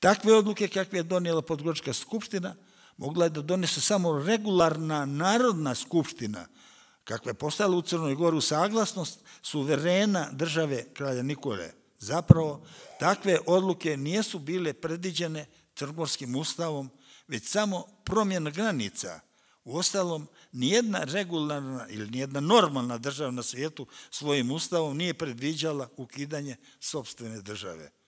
Takve odluke kakve je donijela Podgorička skupština mogla je da donese samo regularna narodna skupština kakve je postala u Crnoj Gori saglasnost suverena države kralja Nikole. Zapravo, takve odluke nisu bile predviđene Crnogorskim ustavom, već samo promjena granica. U ostalom, nijedna regularna ili nijedna normalna država na svijetu svojim ustavom nije predviđala ukidanje sobstvene države.